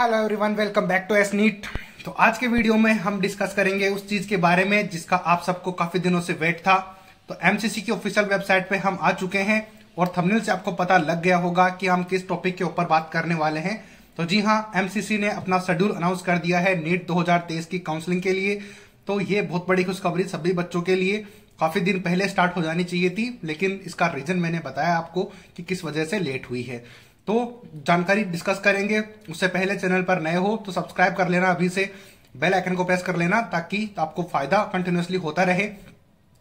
hello everyone welcome back to S NEET तो आज के वीडियो में हम डिस्कस करेंगे उस चीज के बारे में जिसका आप सबको काफी दिनों से वेट था तो एमसीसी की ऑफिशियल वेबसाइट पे हम आ चुके हैं और थंबनेल से आपको पता लग गया होगा कि हम किस टॉपिक के ऊपर बात करने वाले हैं तो जी हाँ एमसीसी ने अपना शेड्यूल अनाउंस कर दिया है नीट दो की काउंसलिंग के लिए तो ये बहुत बड़ी खुशखबरी सभी बच्चों के लिए काफी दिन पहले स्टार्ट हो जानी चाहिए थी लेकिन इसका रीजन मैंने बताया आपको कि किस वजह से लेट हुई है तो जानकारी डिस्कस करेंगे उससे पहले चैनल पर नए हो तो सब्सक्राइब कर लेना अभी से बेल आइकन को प्रेस कर लेना ताकि आपको फायदा कंटिन्यूसली होता रहे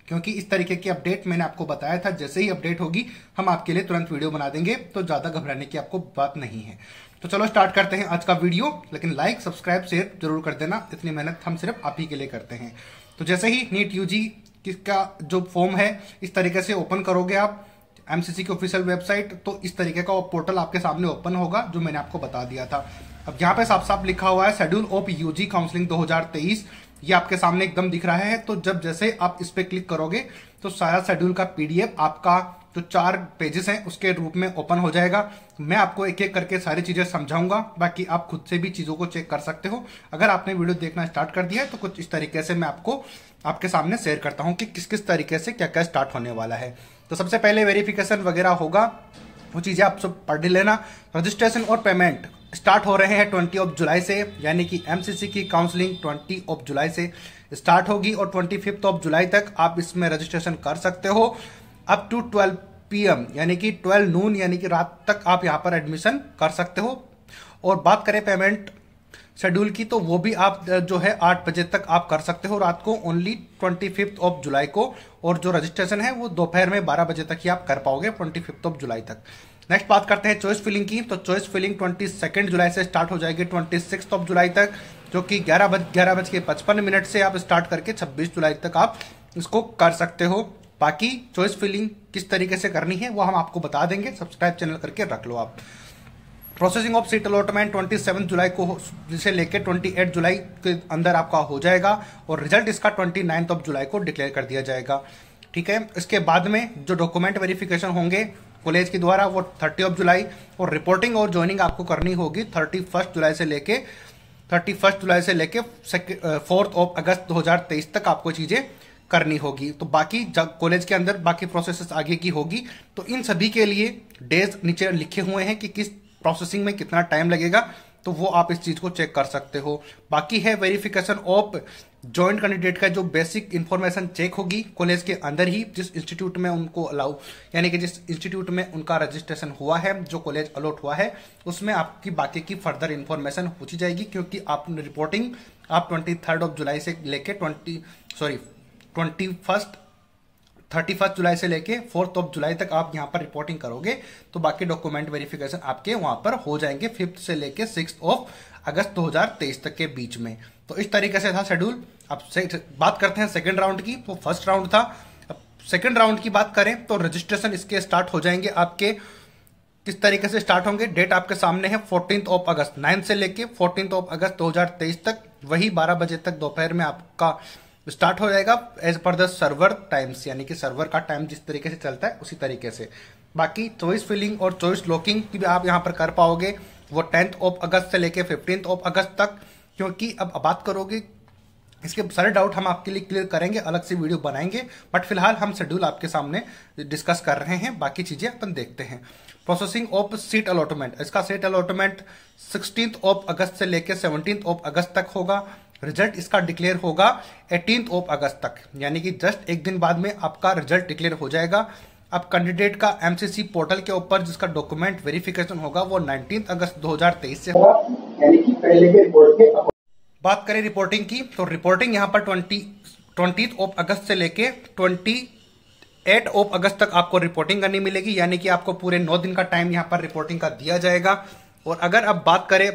क्योंकि इस तरीके की अपडेट मैंने आपको बताया था जैसे ही अपडेट होगी हम आपके लिए तुरंत वीडियो बना देंगे तो ज्यादा घबराने की आपको बात नहीं है तो चलो स्टार्ट करते हैं आज का वीडियो लेकिन लाइक सब्सक्राइब शेयर जरूर कर देना इतनी मेहनत हम सिर्फ आप ही के लिए करते हैं तो जैसे ही नीट यूजी किसका जो फॉर्म है इस तरीके से ओपन करोगे आप एमसीसी की ऑफिशियल वेबसाइट तो इस तरीके का पोर्टल आपके सामने ओपन होगा जो मैंने आपको बता दिया था अब यहाँ पे साफ साफ लिखा हुआ है शेड्यूल ऑफ यूजी काउंसलिंग 2023 ये आपके सामने एकदम दिख रहा है तो जब जैसे आप इस पर क्लिक करोगे तो सारा शेड्यूल का पीडीएफ आपका जो चार पेजेस हैं उसके रूप में ओपन हो जाएगा मैं आपको एक एक करके सारी चीज़ें समझाऊंगा बाकी आप खुद से भी चीज़ों को चेक कर सकते हो अगर आपने वीडियो देखना स्टार्ट कर दिया है तो कुछ इस तरीके से मैं आपको आपके सामने शेयर करता हूँ कि किस किस तरीके से क्या क्या स्टार्ट होने वाला है तो सबसे पहले वेरिफिकेशन वगैरह होगा वो चीज़ें आप सब पढ़ लेना रजिस्ट्रेशन और पेमेंट स्टार्ट हो रहे हैं ट्वेंटी ऑफ जुलाई से यानी कि एमसीसी की काउंसलिंग ट्वेंटी ऑफ जुलाई से स्टार्ट होगी और ट्वेंटी फिफ्थ ऑफ जुलाई तक आप इसमें रजिस्ट्रेशन कर सकते हो अप टू ट्वेल्व पीएम यानी कि ट्वेल्व नून यानी कि रात तक आप यहाँ पर एडमिशन कर सकते हो और बात करें पेमेंट शेड्यूल की तो वो भी आप जो है आठ बजे तक आप कर सकते हो रात को only twenty fifth of July को और जो रजिस्ट्रेशन है वो दोपहर में बारह बजे तक ही आप कर पाओगे ट्वेंटी फिफ्थ ऑफ जुलाई तक नेक्स्ट बात करते हैं चॉइस फिलिंग की तो चॉइस फिलिंग ट्वेंटी सेकेंड जुलाई से स्टार्ट हो जाएगी ट्वेंटी सिक्स ऑफ जुलाई तक जो कि ग्यारह बज ग्यारह बज के पचपन मिनट से आप स्टार्ट करके छब्बीस जुलाई तक आप इसको कर सकते हो बाकी चॉइस फिलिंग किस तरीके से करनी है वो हम आपको बता देंगे सब्सक्राइब चैनल करके रख लो आप प्रोसेसिंग ऑफ सीट अलॉटमेंट 27 जुलाई को जिसे लेकर 28 जुलाई के अंदर आपका हो जाएगा और रिजल्ट इसका ट्वेंटी ऑफ जुलाई को डिक्लेयर कर दिया जाएगा ठीक है इसके बाद में जो डॉक्यूमेंट वेरिफिकेशन होंगे कॉलेज के द्वारा वो थर्टी ऑफ जुलाई और रिपोर्टिंग और ज्वाइनिंग आपको करनी होगी थर्टी फर्स्ट जुलाई से लेके थर्टी फर्स्ट जुलाई से लेके फोर्थ ऑफ अगस्त 2023 तक आपको चीज़ें करनी होगी तो बाकी जब कॉलेज के अंदर बाकी प्रोसेस आगे की होगी तो इन सभी के लिए डेज नीचे लिखे हुए हैं कि किस प्रोसेसिंग में कितना टाइम लगेगा तो वो आप इस चीज़ को चेक कर सकते हो बाकी है वेरिफिकेशन ऑफ जॉइंट कैंडिडेट का जो बेसिक इन्फॉर्मेशन चेक होगी कॉलेज के अंदर ही जिस इंस्टीट्यूट में उनको अलाउ यानी कि जिस इंस्टीट्यूट में उनका रजिस्ट्रेशन हुआ है जो कॉलेज अलॉट हुआ है उसमें आपकी बाकी की फर्दर इन्फॉर्मेशन पूछी जाएगी क्योंकि आप रिपोर्टिंग आप ट्वेंटी थर्ड ऑफ जुलाई से लेके twenty sorry twenty first thirty first जुलाई से लेके फोर्थ ऑफ जुलाई तक आप यहाँ पर रिपोर्टिंग करोगे तो बाकी डॉक्यूमेंट वेरिफिकेशन आपके वहां पर हो जाएंगे फिफ्थ से लेके सिक्स ऑफ अगस्त 2023 तक के बीच में तो इस तरीके से था शेड्यूल अब से, बात करते हैं सेकेंड राउंड की तो फर्स्ट राउंड था अब सेकेंड राउंड की बात करें तो रजिस्ट्रेशन इसके स्टार्ट हो जाएंगे आपके किस तरीके से स्टार्ट होंगे डेट आपके सामने है फोर्टीन ऑफ अगस्त नाइन्थ से लेके फोर्टीन ऑफ अगस्त दो तक वही बारह बजे तक दोपहर में आपका स्टार्ट तो हो जाएगा as per the server times यानी कि सर्वर का टाइम जिस तरीके से चलता है उसी तरीके से बाकी चॉइस फिलिंग और चॉइस लॉकिंग की भी आप यहाँ पर कर पाओगे वो टेंथ ऑफ अगस्त से लेके फिफ्टींथ ऑफ अगस्त तक क्योंकि अब बात करोगे इसके सारे डाउट हम आपके लिए क्लियर करेंगे अलग से वीडियो बनाएंगे बट फिलहाल हम शेड्यूल आपके सामने डिस्कस कर रहे हैं बाकी चीज़ें अपन देखते हैं प्रोसेसिंग ऑफ सीट अलॉटमेंट इसका seat allotment sixteen of August से लेकर सेवनटीन ऑफ अगस्त तक होगा रिजल्ट इसका डिक्लेयर होगा एटीन ऑफ अगस्त तक यानी कि जस्ट एक दिन बाद में आपका रिजल्ट डिक्लेयर हो जाएगा अब कैंडिडेट का एमसीसी पोर्टल के ऊपर जिसका डॉक्यूमेंट वेरिफिकेशन होगा वो नाइनटीन अगस्त 2023 से होगा यानी कि पहले के के बात करें रिपोर्टिंग की तो रिपोर्टिंग यहाँ पर ट्वेंटी ट्वेंटी ऑफ अगस्त से लेके ट्वेंटी एट ऑफ अगस्त तक आपको रिपोर्टिंग करनी मिलेगी यानी कि आपको पूरे नौ दिन का टाइम यहाँ पर रिपोर्टिंग का दिया जाएगा और अगर आप बात करें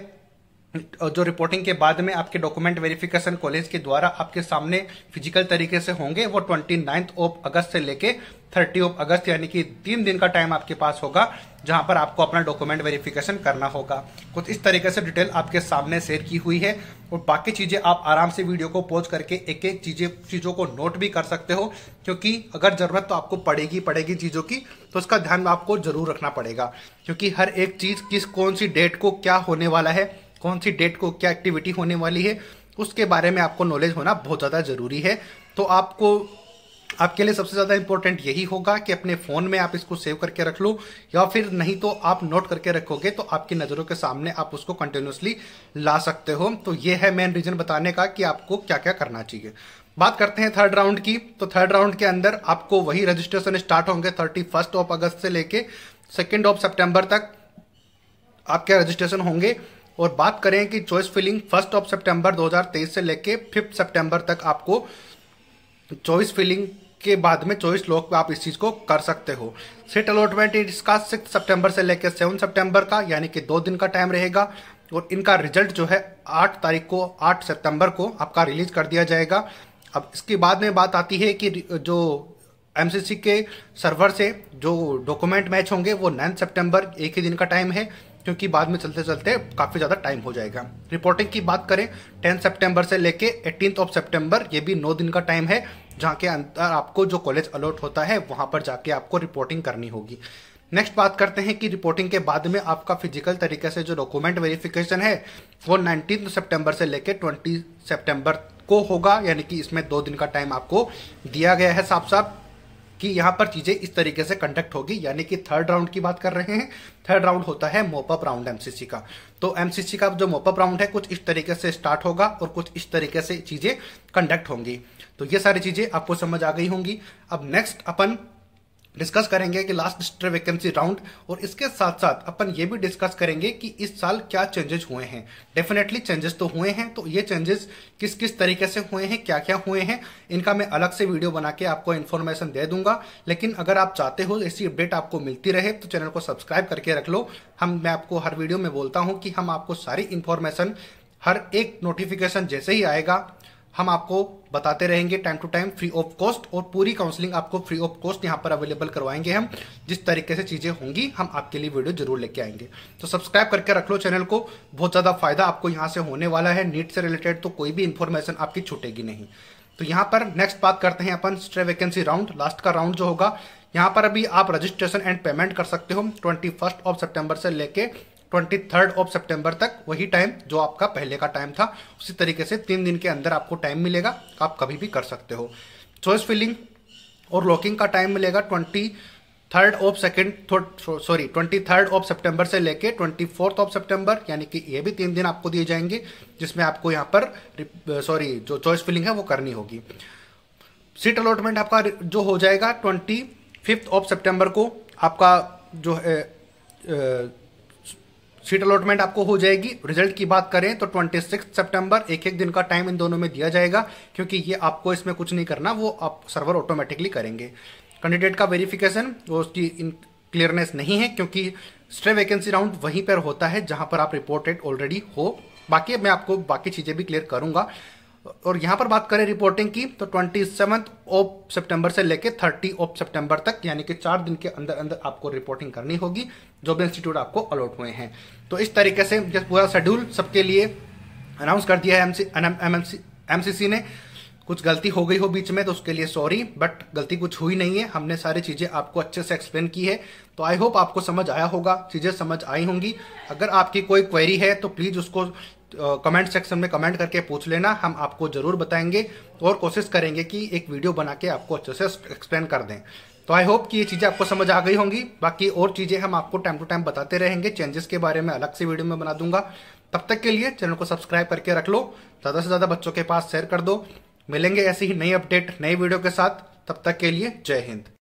जो रिपोर्टिंग के बाद में आपके डॉक्यूमेंट वेरिफिकेशन कॉलेज के द्वारा आपके सामने फिजिकल तरीके से होंगे वो ट्वेंटी नाइन्थ ऑफ अगस्त से लेके थर्टी ऑफ अगस्त यानी कि तीन दिन का टाइम आपके पास होगा जहां पर आपको अपना डॉक्यूमेंट वेरिफिकेशन करना होगा कुछ इस तरीके से डिटेल आपके सामने शेयर की हुई है और बाकी चीज़ें आप आराम से वीडियो को पोज करके एक एक चीज़ें चीज़ों को नोट भी कर सकते हो क्योंकि अगर ज़रूरत तो आपको पड़ेगी पड़ेगी चीज़ों की तो उसका ध्यान आपको जरूर रखना पड़ेगा क्योंकि हर एक चीज़ किस कौन सी डेट को क्या होने वाला है कौन सी डेट को क्या एक्टिविटी होने वाली है उसके बारे में आपको नॉलेज होना बहुत ज़्यादा ज़रूरी है तो आपको आपके लिए सबसे ज़्यादा इंपॉर्टेंट यही होगा कि अपने फ़ोन में आप इसको सेव करके रख लो या फिर नहीं तो आप नोट करके रखोगे तो आपकी नज़रों के सामने आप उसको कंटिन्यूसली ला सकते हो तो ये है मेन रीज़न बताने का कि आपको क्या क्या करना चाहिए बात करते हैं थर्ड राउंड की तो थर्ड राउंड के अंदर आपको वही रजिस्ट्रेशन स्टार्ट होंगे थर्टी फर्स्ट ऑफ अगस्त से लेके सेकेंड ऑफ सेप्टेम्बर तक आपके रजिस्ट्रेशन होंगे और बात करें कि चॉइस फिलिंग फर्स्ट ऑफ सितंबर 2023 से लेके फिफ्थ सितंबर तक आपको चॉइस फिलिंग के बाद में चॉइस पे आप इस चीज़ को कर सकते हो सेट अलॉटमेंट इसका सिक्स सितंबर से लेकर सेवन सितंबर का यानी कि दो दिन का टाइम रहेगा और इनका रिजल्ट जो है आठ तारीख को आठ सितंबर को आपका रिलीज कर दिया जाएगा अब इसके बाद में बात आती है कि जो एम के सर्वर से जो डॉक्यूमेंट मैच होंगे वो नाइन्थ सितंबर एक ही दिन का टाइम है क्योंकि बाद में चलते चलते काफ़ी ज़्यादा टाइम हो जाएगा रिपोर्टिंग की बात करें टेंथ सेप्टेम्बर से लेके एटीन ऑफ सेप्टेम्बर ये भी नौ दिन का टाइम है जहाँ के अंदर आपको जो कॉलेज अलॉट होता है वहां पर जाके आपको रिपोर्टिंग करनी होगी नेक्स्ट बात करते हैं कि रिपोर्टिंग के बाद में आपका फिजिकल तरीके से जो डॉक्यूमेंट वेरिफिकेशन है वो नाइनटीन सेप्टेम्बर से लेकर ट्वेंटी सेप्टेम्बर को होगा यानी कि इसमें दो दिन का टाइम आपको दिया गया है साफ साफ कि यहां पर चीजें इस तरीके से कंडक्ट होगी यानी कि थर्ड राउंड की बात कर रहे हैं थर्ड राउंड होता है मोपअप राउंड एमसीसी का तो एमसीसी का जो मोपअप राउंड है कुछ इस तरीके से स्टार्ट होगा और कुछ इस तरीके से चीजें कंडक्ट होंगी तो ये सारी चीजें आपको समझ आ गई होंगी अब नेक्स्ट अपन डिस्कस करेंगे कि लास्ट डिस्ट्र वैकेंसी राउंड और इसके साथ साथ अपन ये भी डिस्कस करेंगे कि इस साल क्या चेंजेस हुए हैं डेफिनेटली चेंजेस तो हुए हैं तो ये चेंजेस किस किस तरीके से हुए हैं क्या क्या हुए हैं इनका मैं अलग से वीडियो बना के आपको इन्फॉर्मेशन दे दूंगा लेकिन अगर आप चाहते हो ऐसी अपडेट आपको मिलती रहे तो चैनल को सब्सक्राइब करके रख लो हम मैं आपको हर वीडियो में बोलता हूँ कि हम आपको सारी इन्फॉर्मेशन हर एक नोटिफिकेशन जैसे ही आएगा हम आपको बताते रहेंगे time to time free of cost और पूरी काउंसलिंग आपको फ्री ऑफ कॉस्ट यहाँ पर अवेलेबल करवाएंगे हम जिस तरीके से चीज़ें होंगी हम आपके लिए वीडियो जरूर लेके आएंगे तो सब्सक्राइब करके रख लो चैनल को बहुत ज़्यादा फायदा आपको यहाँ से होने वाला है नीट से रिलेटेड तो कोई भी इन्फॉर्मेशन आपकी छूटेगी नहीं तो यहाँ पर नेक्स्ट बात करते हैं अपन स्ट्रे वैकेंसी राउंड लास्ट का राउंड जो होगा यहाँ पर अभी आप रजिस्ट्रेशन एंड पेमेंट कर सकते हो ट्वेंटी फर्स्ट ऑफ सेप्टेम्बर से लेके ट्वेंटी थर्ड ऑफ सेप्टेम्बर तक वही टाइम जो आपका पहले का टाइम था उसी तरीके से तीन दिन के अंदर आपको टाइम मिलेगा आप कभी भी कर सकते हो चॉइस फिलिंग और लॉकिंग का टाइम मिलेगा twenty third of second sorry twenty third of September से लेके ट्वेंटी फोर्थ ऑफ सेप्टेम्बर यानी कि ये भी तीन दिन आपको दिए जाएंगे जिसमें आपको यहाँ पर सॉरी जो चॉइस फिलिंग है वो करनी होगी सीट अलॉटमेंट आपका जो हो जाएगा ट्वेंटी फिफ्थ ऑफ सेप्टेम्बर को आपका जो है सीट अलॉटमेंट आपको हो जाएगी रिजल्ट की बात करें तो ट्वेंटी सितंबर एक एक दिन का टाइम इन दोनों में दिया जाएगा क्योंकि ये आपको इसमें कुछ नहीं करना वो आप सर्वर ऑटोमेटिकली करेंगे कैंडिडेट का वेरिफिकेशन वो उसकी इन क्लियरनेस नहीं है क्योंकि स्ट्रे वैकेंसी राउंड वहीं पर होता है जहां पर आप रिपोर्टेड ऑलरेडी हो बाकी मैं आपको बाकी चीज़ें भी क्लियर करूंगा और यहां पर बात करें रिपोर्टिंग की तो ट्वेंटी सेवंथ ऑफ सेप्टेम्बर से लेकर थर्टी ऑफ सेप्टेम्बर तक यानी कि चार दिन के अंदर अंदर आपको रिपोर्टिंग करनी होगी जो भी इंस्टीट्यूट आपको अलॉट हुए हैं तो इस तरीके से पूरा शेड्यूल सबके लिए अनाउंस कर दिया है एम सी ने कुछ गलती हो गई हो बीच में तो उसके लिए सॉरी बट गलती कुछ हुई नहीं है हमने सारी चीज़ें आपको अच्छे से एक्सप्लेन की है तो आई होप आपको समझ आया होगा चीज़ें समझ आई होंगी अगर आपकी कोई क्वेरी है तो प्लीज़ उसको कमेंट सेक्शन में कमेंट करके पूछ लेना हम आपको ज़रूर बताएंगे और कोशिश करेंगे कि एक वीडियो बना के आपको अच्छे से एक्सप्लेन कर दें तो आई होप कि ये चीज़ें आपको समझ आ गई होंगी बाकी और चीज़ें हम आपको टाइम टू टाइम बताते रहेंगे चेंजेस के बारे में अलग से वीडियो में बना दूंगा तब तक के लिए चैनल को सब्सक्राइब करके रख लो ज़्यादा से ज़्यादा बच्चों के पास शेयर कर दो मिलेंगे ऐसी ही नई अपडेट नई वीडियो के साथ तब तक के लिए जय हिंद